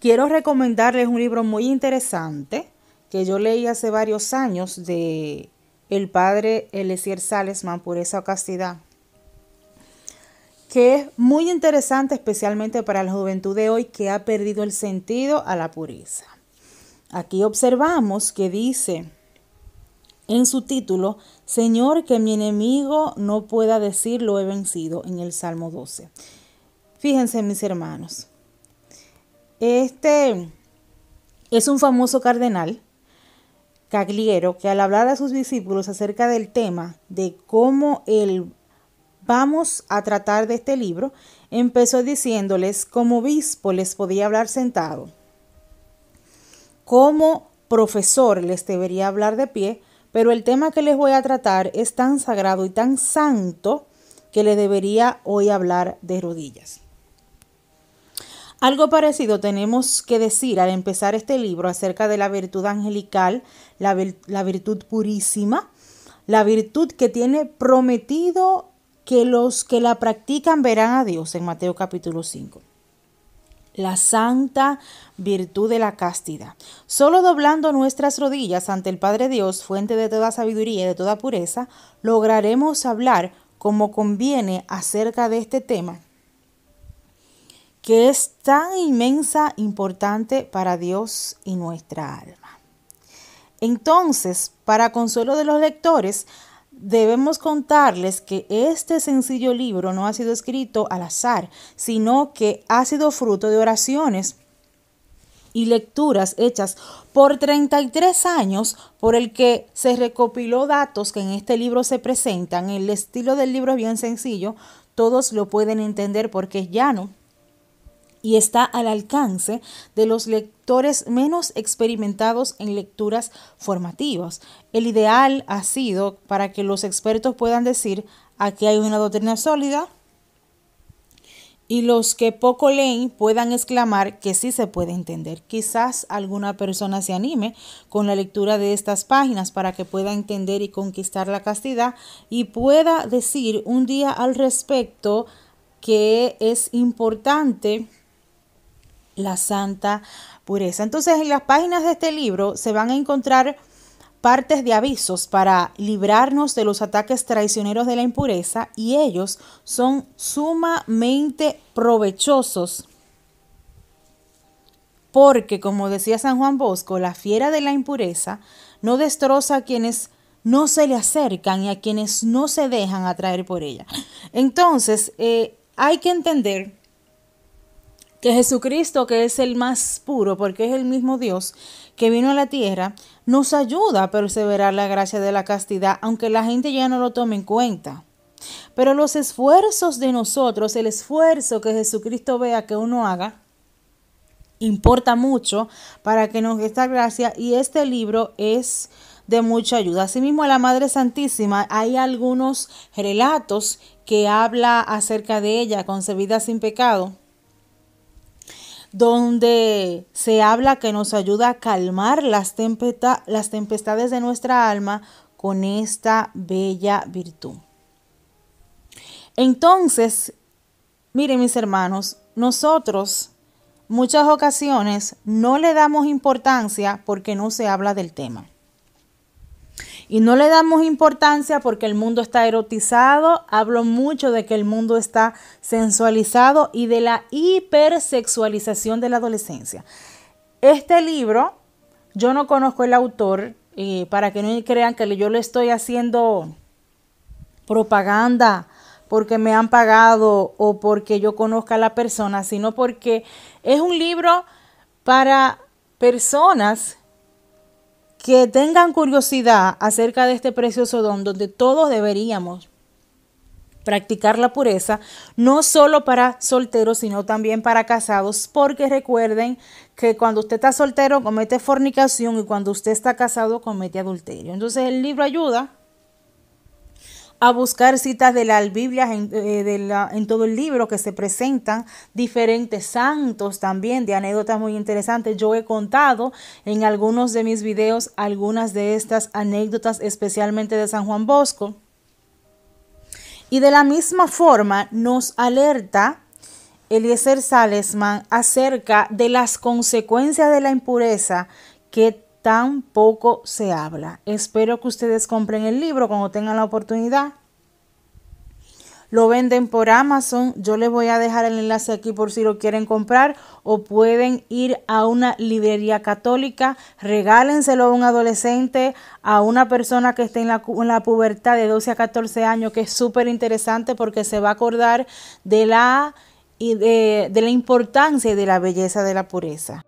Quiero recomendarles un libro muy interesante que yo leí hace varios años de el padre Elisier Salesman, Pureza o Castidad, que es muy interesante especialmente para la juventud de hoy que ha perdido el sentido a la pureza. Aquí observamos que dice en su título, Señor, que mi enemigo no pueda decir lo he vencido en el Salmo 12. Fíjense mis hermanos, este es un famoso cardenal, Cagliero, que al hablar a sus discípulos acerca del tema de cómo el vamos a tratar de este libro, empezó diciéndoles como obispo les podía hablar sentado, como profesor les debería hablar de pie, pero el tema que les voy a tratar es tan sagrado y tan santo que le debería hoy hablar de rodillas. Algo parecido tenemos que decir al empezar este libro acerca de la virtud angelical, la, virtud purísima, la virtud que tiene prometido que los que la practican verán a Dios en Mateo capítulo 5 la santa virtud de la castidad. Solo doblando nuestras rodillas ante el Padre Dios, fuente de toda sabiduría y de toda pureza, lograremos hablar como conviene acerca de este tema que es tan inmensa, importante para Dios y nuestra alma. Entonces, para consuelo de los lectores, debemos contarles que este sencillo libro no ha sido escrito al azar, sino que ha sido fruto de oraciones y lecturas hechas por 33 años, por el que se recopiló datos que en este libro se presentan. El estilo del libro es bien sencillo, todos lo pueden entender porque es llano y está al alcance de los lectores menos experimentados en lecturas formativas. El ideal ha sido para que los expertos puedan decir aquí hay una doctrina sólida y los que poco leen puedan exclamar que sí se puede entender. Quizás alguna persona se anime con la lectura de estas páginas para que pueda entender y conquistar la castidad y pueda decir un día al respecto que es importante la santa pureza. Entonces, en las páginas de este libro se van a encontrar partes de avisos para librarnos de los ataques traicioneros de la impureza y ellos son sumamente provechosos porque, como decía San Juan Bosco, la fiera de la impureza no destroza a quienes no se le acercan y a quienes no se dejan atraer por ella. Entonces, eh, hay que entender que Jesucristo, que es el más puro, porque es el mismo Dios que vino a la tierra, nos ayuda a perseverar la gracia de la castidad, aunque la gente ya no lo tome en cuenta. Pero los esfuerzos de nosotros, el esfuerzo que Jesucristo vea que uno haga, importa mucho para que nos dé esta gracia y este libro es de mucha ayuda. Asimismo, a la Madre Santísima hay algunos relatos que habla acerca de ella, concebida sin pecado donde se habla que nos ayuda a calmar las, tempestades de nuestra alma con esta bella virtud. Entonces, miren mis hermanos, nosotros muchas ocasiones no le damos importancia porque no se habla del tema. Y no le damos importancia porque el mundo está erotizado, hablo mucho de que el mundo está sensualizado y de la hipersexualización de la adolescencia. Este libro, yo no conozco el autor, eh, para que no crean que yo le estoy haciendo propaganda porque me han pagado o porque yo conozca a la persona, sino porque es un libro para personas que tengan curiosidad acerca de este precioso don donde todos deberíamos practicar la pureza, no solo para solteros, sino también para casados, porque recuerden que cuando usted está soltero comete fornicación y cuando usted está casado comete adulterio. Entonces el libro ayuda a buscar citas de eh, la biblia en, todo el libro que se presentan diferentes santos también, de anécdotas muy interesantes. Yo he contado en algunos de mis videos algunas de estas anécdotas, especialmente de San Juan Bosco. Y de la misma forma nos alerta Eliezer Salesman acerca de las consecuencias de la impureza que tampoco se habla. Espero que ustedes compren el libro cuando tengan la oportunidad. Lo venden por Amazon. Yo les voy a dejar el enlace aquí por si lo quieren comprar o pueden ir a una librería católica. Regálenselo a un adolescente, a una persona que esté en la, pubertad de 12 a 14 años, que es súper interesante porque se va a acordar de la, de la importancia y de la belleza de la pureza.